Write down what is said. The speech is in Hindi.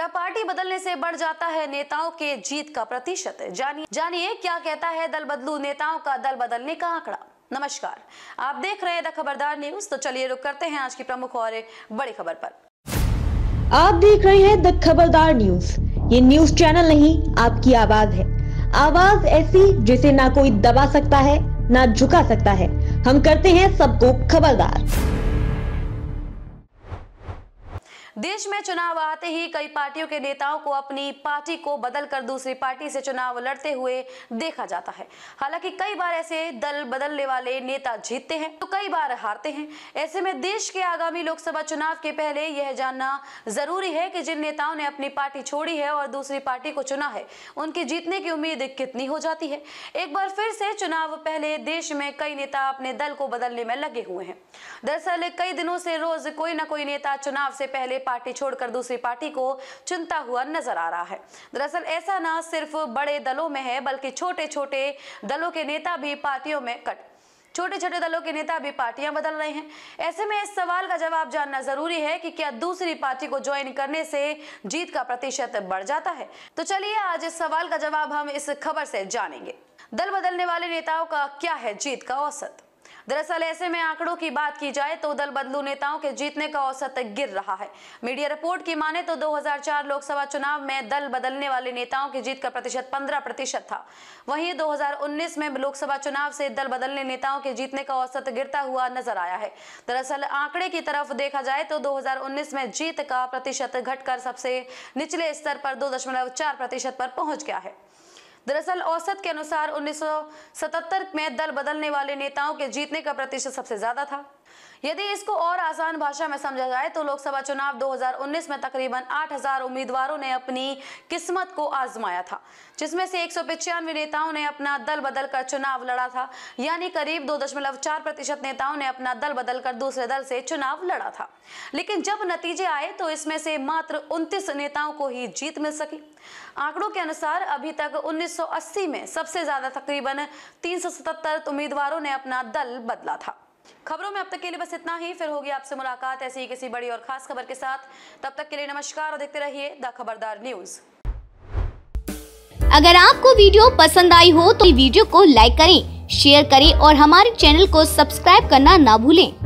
क्या पार्टी बदलने से बढ़ जाता है नेताओं के जीत का प्रतिशत जानिए जानिए क्या कहता है दल बदलू नेताओं का दल बदलने का आंकड़ा नमस्कार आप देख रहे हैं द खबरदार न्यूज तो चलिए रुक करते हैं आज की प्रमुख और बड़ी खबर पर आप देख रहे हैं द खबरदार न्यूज ये न्यूज चैनल नहीं आपकी आवाज है आवाज ऐसी जिसे ना कोई दबा सकता है ना झुका सकता है हम करते हैं सबको खबरदार देश में चुनाव आते ही कई पार्टियों के नेताओं को अपनी पार्टी को बदलकर दूसरी पार्टी से चुनाव लड़ते हुए देखा जाता है हालांकि कई बार ऐसे दल बदलने वाले नेता जीतते हैं तो कई बार हारते हैं ऐसे में देश के आगामी लोकसभा चुनाव के पहले यह जानना जरूरी है कि जिन नेताओं ने अपनी पार्टी छोड़ी है और दूसरी पार्टी को चुना है उनके जीतने की उम्मीद कितनी हो जाती है एक बार फिर से चुनाव पहले देश में कई नेता अपने दल को बदलने में लगे हुए हैं दरअसल कई दिनों से रोज कोई ना कोई नेता चुनाव से पहले पार्टी छोड़कर दूसरी पार्टी को चुनता हुआ नजर आ रहा है दरअसल ऐसा ना सिर्फ बड़े दलों में है बल्कि छोटे छोटे दलों के नेता भी पार्टियों में कट छोटे छोटे दलों के नेता भी पार्टियां बदल रहे हैं ऐसे में इस सवाल का जवाब जानना जरूरी है कि क्या दूसरी पार्टी को ज्वाइन करने से जीत का प्रतिशत बढ़ जाता है तो चलिए आज इस सवाल का जवाब हम इस खबर से जानेंगे दल बदलने वाले नेताओं का क्या है जीत का औसत दरअसल ऐसे में आंकड़ों की बात की जाए तो दल बदलू नेताओं के जीतने का औसत गिर रहा है मीडिया रिपोर्ट की माने तो 2004 लोकसभा चुनाव में दल बदलने वाले नेताओं की जीत का प्रतिशत पंद्रह प्रतिशत था वहीं 2019 में लोकसभा चुनाव से दल बदलने नेताओं के जीतने का औसत गिरता हुआ नजर आया है दरअसल आंकड़े की तरफ देखा जाए तो दो में जीत का प्रतिशत घटकर सबसे निचले स्तर पर दो प्रतिशत पर पहुंच गया है दरअसल औसत के अनुसार 1977 में दल बदलने वाले नेताओं के जीतने का प्रतिशत सबसे ज्यादा था यदि इसको और आसान भाषा में समझा जाए तो लोकसभा चुनाव 2019 में तकरीबन 8000 उम्मीदवारों ने अपनी किस्मत को आजमाया था जिसमें से एक नेताओं ने अपना दल बदल कर चुनाव लड़ा था यानी करीब 2.4 प्रतिशत नेताओं ने अपना दल बदल कर दूसरे दल से चुनाव लड़ा था लेकिन जब नतीजे आए तो इसमें से मात्र उनतीस नेताओं को ही जीत मिल सकी आंकड़ों के अनुसार अभी तक 1980 में सबसे ज्यादा तकरीबन 377 उम्मीदवारों ने अपना दल बदला था खबरों में अब तक के लिए बस इतना ही फिर होगी आपसे मुलाकात ऐसी ही किसी बड़ी और खास खबर के साथ तब तक के लिए नमस्कार और देखते रहिए द खबरदार न्यूज अगर आपको वीडियो पसंद आई हो तो वीडियो को लाइक करें शेयर करें और हमारे चैनल को सब्सक्राइब करना ना भूलें